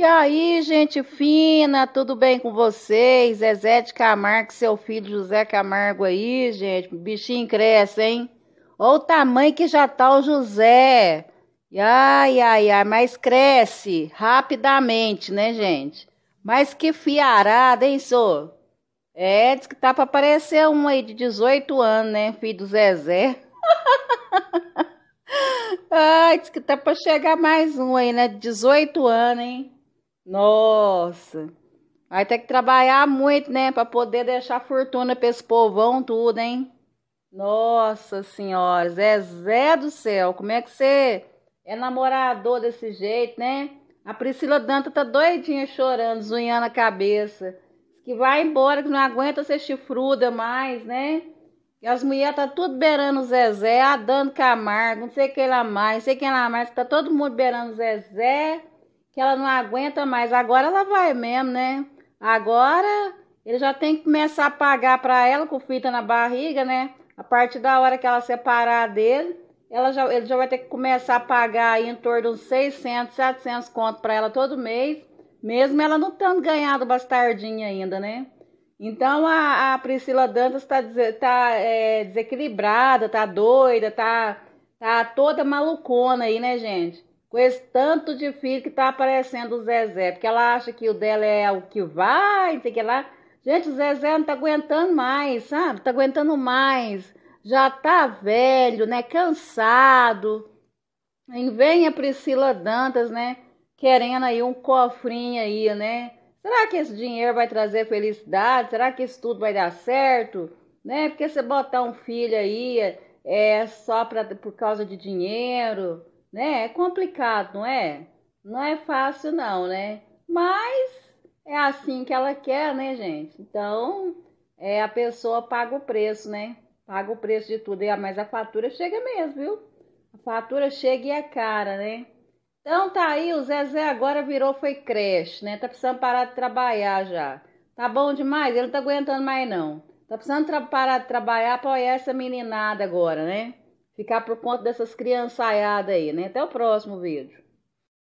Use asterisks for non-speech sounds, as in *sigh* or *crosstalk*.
E aí, gente fina, tudo bem com vocês? Zezé de Camargo, seu filho José Camargo aí, gente. Bichinho cresce, hein? Olha o tamanho que já tá o José. Ai, ai, ai, mas cresce rapidamente, né, gente? Mas que fiarada, hein, sô? É, diz que tá pra aparecer um aí de 18 anos, né? Filho do Zezé. *laughs* ai, diz que tá pra chegar mais um aí, né? De 18 anos, hein? Nossa. Vai ter que trabalhar muito, né? Pra poder deixar fortuna pra esse povão tudo, hein? Nossa senhora, Zé, Zé do céu, como é que você é namorador desse jeito, né? A Priscila Danta tá doidinha chorando, zunhando a cabeça. Que vai embora, que não aguenta ser chifruda mais, né? E as mulheres tá tudo beirando o Zezé, a Dando Camargo, não sei quem lá mais, não sei quem lá mais, tá todo mundo beirando o Zezé que ela não aguenta mais. Agora ela vai mesmo, né? Agora ele já tem que começar a pagar para ela com fita na barriga, né? A partir da hora que ela separar dele, ela já, ele já vai ter que começar a pagar aí em torno de uns 600, 700 conto para ela todo mês, mesmo ela não tendo ganhado bastardinha ainda, né? Então a, a Priscila Dantas está tá, é, desequilibrada, tá doida, tá, tá toda malucona aí, né, gente? com esse tanto de filho que tá aparecendo o Zezé, porque ela acha que o dela é o que vai, tem que lá. Gente, o Zezé não tá aguentando mais, sabe? Tá aguentando mais. Já tá velho, né? Cansado. E vem a Priscila Dantas, né? Querendo aí um cofrinho aí, né? Será que esse dinheiro vai trazer felicidade? Será que isso tudo vai dar certo? Né? Porque você botar um filho aí é só pra, por causa de dinheiro, né? É complicado, não é? Não é fácil não, né? Mas é assim que ela quer, né, gente? Então, é a pessoa paga o preço, né? Paga o preço de tudo, mas a fatura chega mesmo, viu? A fatura chega e é cara, né? Então tá aí, o Zezé agora virou, foi creche, né? Tá precisando parar de trabalhar já. Tá bom demais? Ele não tá aguentando mais não. Tá precisando parar de trabalhar apoiar essa meninada agora, né? ficar por conta dessas criançaiadas aí, né? Até o próximo vídeo.